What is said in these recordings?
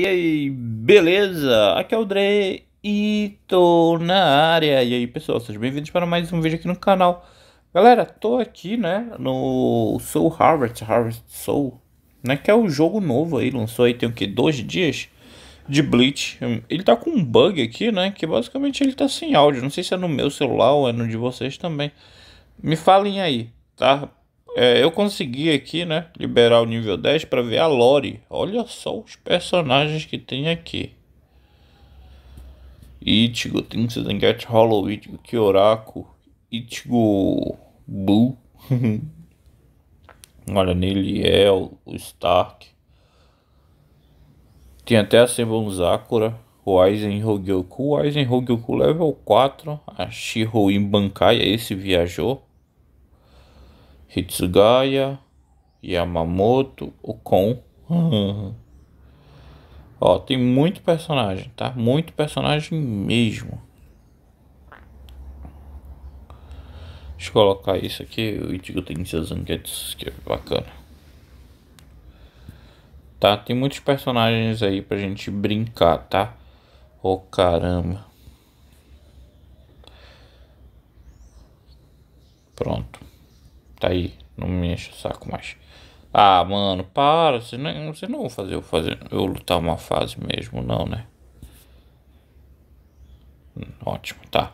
E aí, beleza? Aqui é o Dre e tô na área. E aí, pessoal, sejam bem-vindos para mais um vídeo aqui no canal. Galera, tô aqui, né, no Soul Harvest, Harvest Soul, né, que é o jogo novo aí, lançou aí tem o que, dois dias de Bleach. Ele tá com um bug aqui, né, que basicamente ele tá sem áudio. Não sei se é no meu celular ou é no de vocês também. Me falem aí, tá? É, eu consegui aqui, né, liberar o nível 10 para ver a Lore. Olha só os personagens que tem aqui. Ichigo, Tensei Get Hollow, Ichigo Kyoraku, Ichigo Buu. Olha, nele é o Stark. Tem até a Senbon Zakura, o Aizen Hogyoku. O Aizen Hogyoku level 4, a Shiro Bankai, esse viajou. Hitsugaya, Yamamoto, Okon. Ó, tem muito personagem, tá? Muito personagem mesmo. Deixa eu colocar isso aqui. O Itigo tem seus enquetes, que é bacana. Tá, tem muitos personagens aí pra gente brincar, tá? Ô oh, caramba. Pronto. Tá aí, não me enche o saco mais. Ah, mano, para, você não, você não vai fazer eu, fazer eu lutar uma fase mesmo, não, né? Hum, ótimo, tá.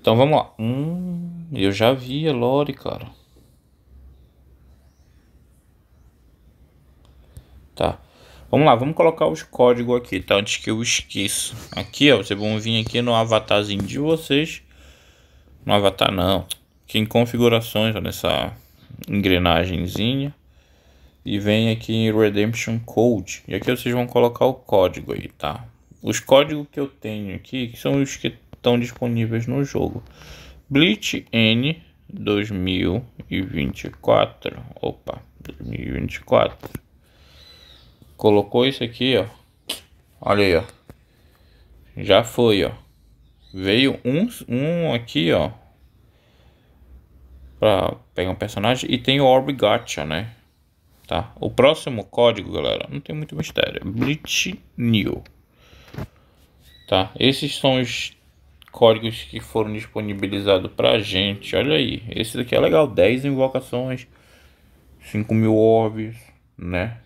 Então vamos lá. Hum, eu já vi a Lore, cara. Tá. Vamos lá, vamos colocar os códigos aqui, tá? Antes que eu esqueça. Aqui, ó, vocês vão vir aqui no avatarzinho de vocês. No avatar não, aqui em configurações, olha, nessa engrenagemzinha. E vem aqui em Redemption Code. E aqui vocês vão colocar o código aí, tá? Os códigos que eu tenho aqui são os que estão disponíveis no jogo. Bleach N 2024. Opa, 2024. Colocou isso aqui, ó. Olha aí, ó. Já foi, ó. Veio um, um aqui, ó para pegar um personagem. E tem o Orb Gacha, né? Tá? O próximo código, galera, não tem muito mistério. É Blitz New. Tá? Esses são os códigos que foram disponibilizados pra gente. Olha aí. Esse daqui é legal. 10 invocações. 5 mil orbs, né?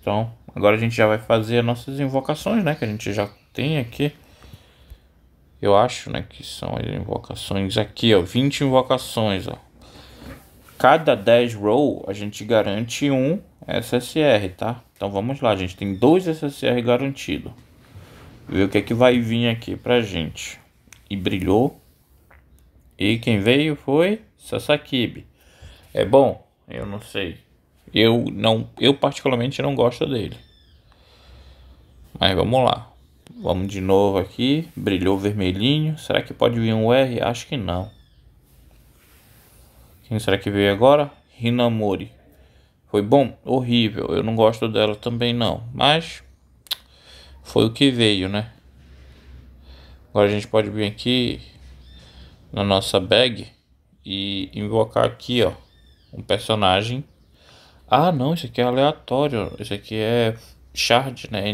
Então, agora a gente já vai fazer nossas invocações, né? Que a gente já tem aqui. Eu acho, né? Que são as invocações aqui, ó. 20 invocações, ó cada 10 row a gente garante um SSR, tá? Então vamos lá, gente tem dois SSR garantido. Ver o que é que vai vir aqui pra gente. E brilhou. E quem veio foi Sasakibe. É bom? Eu não sei. Eu não, eu particularmente não gosto dele. Mas vamos lá. Vamos de novo aqui. Brilhou vermelhinho. Será que pode vir um R? Acho que não. Quem será que veio agora? Hinamori. Foi bom? Horrível. Eu não gosto dela também não. Mas foi o que veio, né? Agora a gente pode vir aqui na nossa bag e invocar aqui, ó, um personagem. Ah, não, isso aqui é aleatório. Isso aqui é shard, né?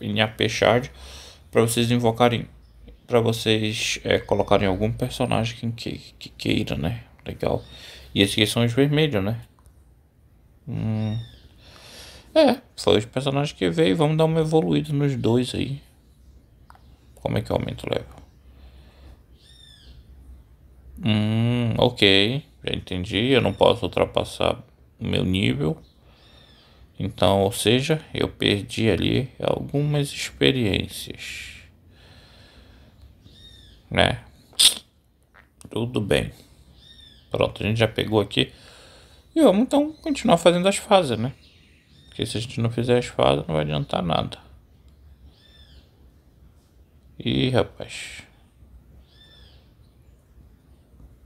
NAP, shard para vocês invocarem, para vocês é, colocarem algum personagem que, que, que queira, né? Legal. E esses aqui são os vermelhos, né? Hum. É, foi os personagens que veio. Vamos dar uma evoluída nos dois aí. Como é que aumenta o level? Hum, ok. Já entendi. Eu não posso ultrapassar o meu nível. Então, ou seja, eu perdi ali algumas experiências. Né? Tudo bem. Pronto, a gente já pegou aqui. E vamos então continuar fazendo as fases, né? Porque se a gente não fizer as fases, não vai adiantar nada. Ih, rapaz.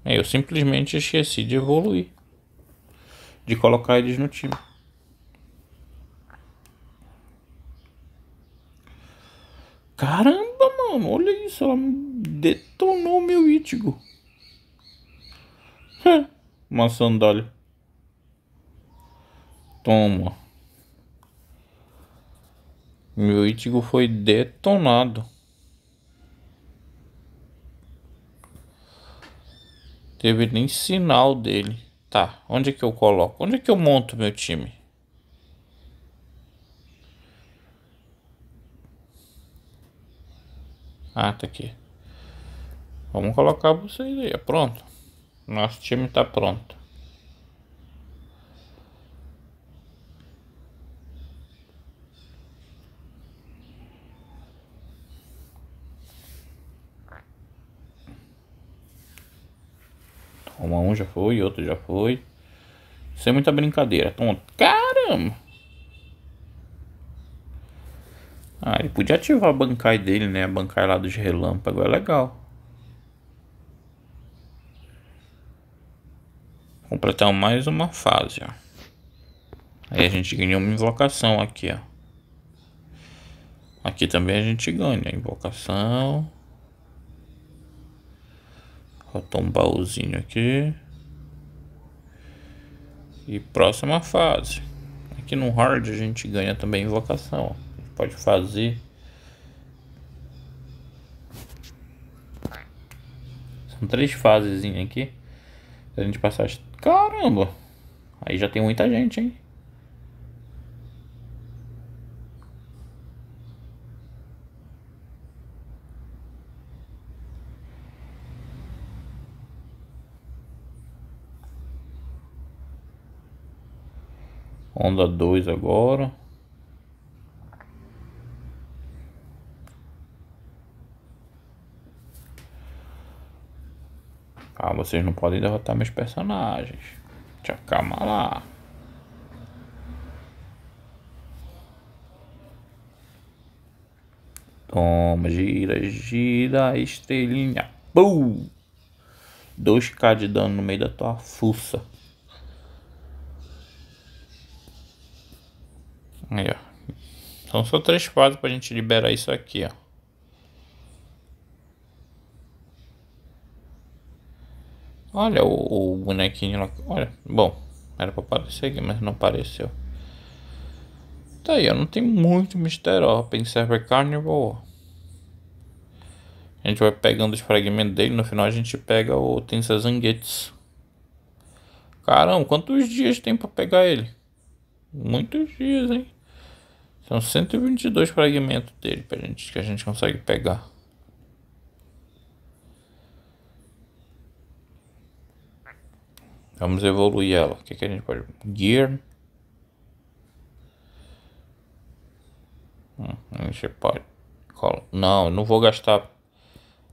É, eu simplesmente esqueci de evoluir. De colocar eles no time. Caramba, mano. Olha isso. Ela detonou meu ítigo. Hum. Uma sandália. Toma. Meu Itigo foi detonado. Teve nem sinal dele. Tá, onde é que eu coloco? Onde é que eu monto meu time? Ah, tá aqui. Vamos colocar vocês aí, pronto. Nosso time está pronto. Toma um já foi, outro já foi. Isso é muita brincadeira. Tonto. Caramba! Ah, ele podia ativar a bancai dele, né? A bancai lá dos relâmpagos. É legal. completamos mais uma fase, ó. Aí a gente ganha uma invocação aqui, ó. Aqui também a gente ganha né? invocação. Faltou um baúzinho aqui. E próxima fase. Aqui no hard a gente ganha também invocação. A gente pode fazer... São três fases aqui. Se a gente passar as Caramba! Aí já tem muita gente, hein? Onda dois agora. vocês não podem derrotar meus personagens. Tchau, calma lá. Toma, gira, gira, estrelinha. Pum! 2k de dano no meio da tua fuça. Aí, ó. Então são três quadros pra gente liberar isso aqui, ó. Olha o, o bonequinho lá. Olha, bom, era pra aparecer aqui, mas não apareceu. Tá aí, ó, não tem muito mistério, ó. Open Server Carnival, A gente vai pegando os fragmentos dele, no final a gente pega o Tensa Zanguetes. Caramba, quantos dias tem pra pegar ele? Muitos dias, hein? São 122 fragmentos dele pra gente, que a gente consegue pegar. Vamos evoluir ela. O que, que a gente pode. Gear. Hum, a gente pode. Não, não vou gastar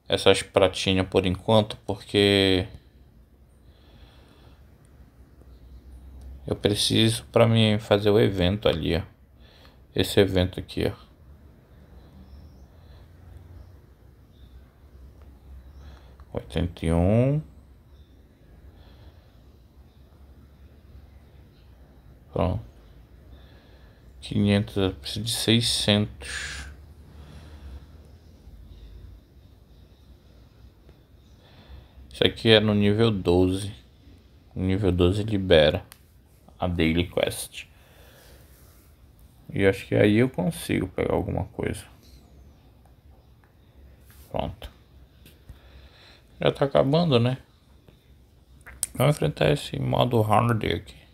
essas pratinhas por enquanto, porque eu preciso para mim fazer o evento ali, ó. Esse evento aqui, ó. Oitenta e um. Pronto. Então, 500, preciso de 600. Isso aqui é no nível 12. O nível 12 libera a Daily Quest. E acho que aí eu consigo pegar alguma coisa. Pronto. Já tá acabando, né? Vamos enfrentar esse modo hard aqui.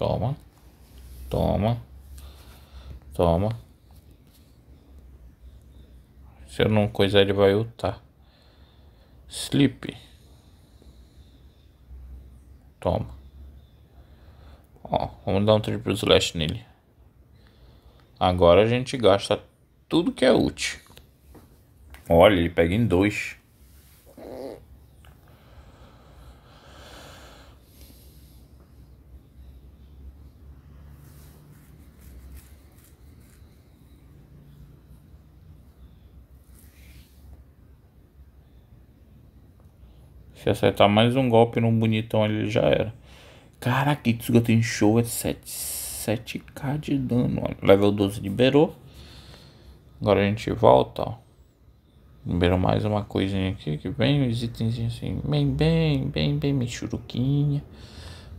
Toma. Toma. Toma. Se eu não coisar, ele vai ultar. Sleep. Toma. Ó, vamos dar um triplo slash nele. Agora a gente gasta tudo que é útil. Olha, ele pega em dois. Se acertar mais um golpe num bonitão ali, já era. Caraca, Itsuga tem show é 7, 7k de dano. Level 12 liberou. Agora a gente volta, ó. Liberou mais uma coisinha aqui que vem os itens assim, bem, bem, bem, bem, mexuruquinha.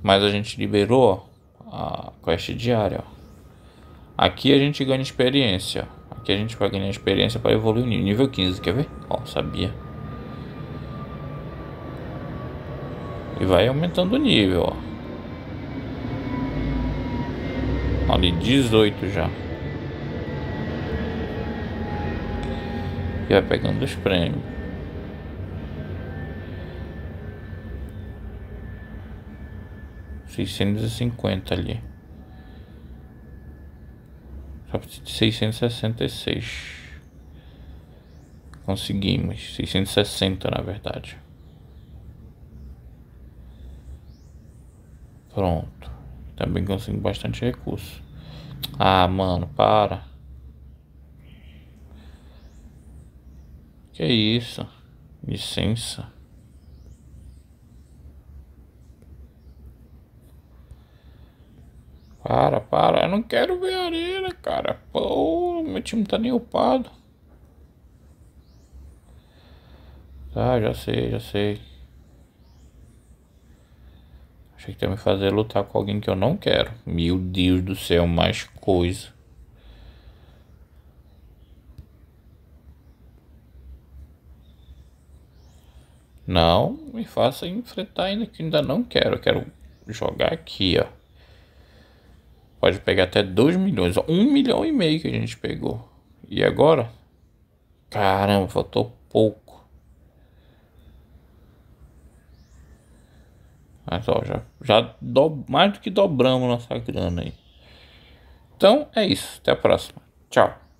Mas a gente liberou ó, a quest diária, ó. Aqui a gente ganha experiência. Aqui a gente vai ganhar experiência para evoluir nível 15, quer ver? Ó, sabia. E vai aumentando o nível, ó. Ali 18 já. E vai pegando os prêmios. Seiscentos e cinquenta ali. Só de seiscentos e e seis Conseguimos. seiscentos e sessenta na verdade. Pronto. Também consigo bastante recurso. Ah, mano, para. Que isso? Licença. Para, para. Eu não quero ver a arena, cara. Pô, meu time tá nem upado. Tá, já sei, já sei. Achei que ia me fazer lutar com alguém que eu não quero. Meu Deus do céu, mais coisa. Não me faça enfrentar ainda que ainda não quero. Eu quero jogar aqui, ó. Pode pegar até 2 milhões. 1 um milhão e meio que a gente pegou. E agora? Caramba, faltou pouco. Mas ó, já, já do, mais do que dobramos nossa grana aí. Então é isso. Até a próxima. Tchau.